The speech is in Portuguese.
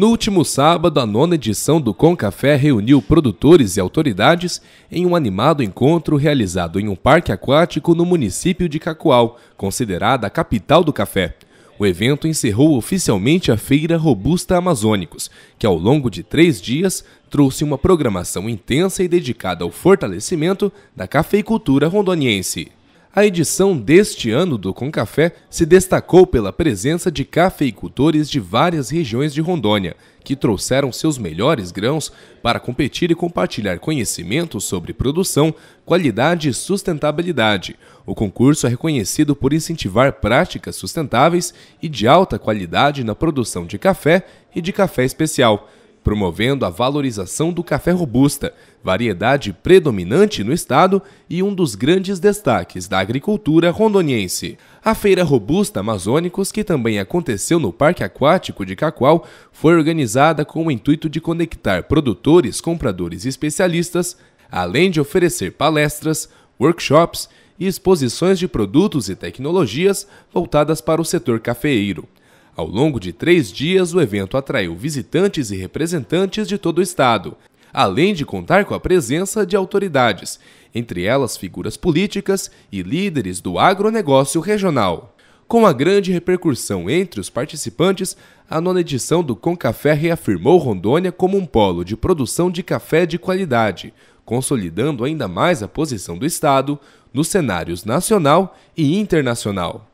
No último sábado, a nona edição do Concafé reuniu produtores e autoridades em um animado encontro realizado em um parque aquático no município de Cacoal, considerada a capital do café. O evento encerrou oficialmente a Feira Robusta Amazônicos, que ao longo de três dias trouxe uma programação intensa e dedicada ao fortalecimento da cafeicultura rondoniense a edição deste ano do Concafé se destacou pela presença de cafeicultores de várias regiões de Rondônia, que trouxeram seus melhores grãos para competir e compartilhar conhecimentos sobre produção, qualidade e sustentabilidade. O concurso é reconhecido por incentivar práticas sustentáveis e de alta qualidade na produção de café e de café especial promovendo a valorização do café robusta, variedade predominante no estado e um dos grandes destaques da agricultura rondoniense. A Feira Robusta Amazônicos, que também aconteceu no Parque Aquático de Cacoal, foi organizada com o intuito de conectar produtores, compradores e especialistas, além de oferecer palestras, workshops e exposições de produtos e tecnologias voltadas para o setor cafeeiro. Ao longo de três dias, o evento atraiu visitantes e representantes de todo o estado, além de contar com a presença de autoridades, entre elas figuras políticas e líderes do agronegócio regional. Com a grande repercussão entre os participantes, a nona edição do Concafé reafirmou Rondônia como um polo de produção de café de qualidade, consolidando ainda mais a posição do Estado nos cenários nacional e internacional.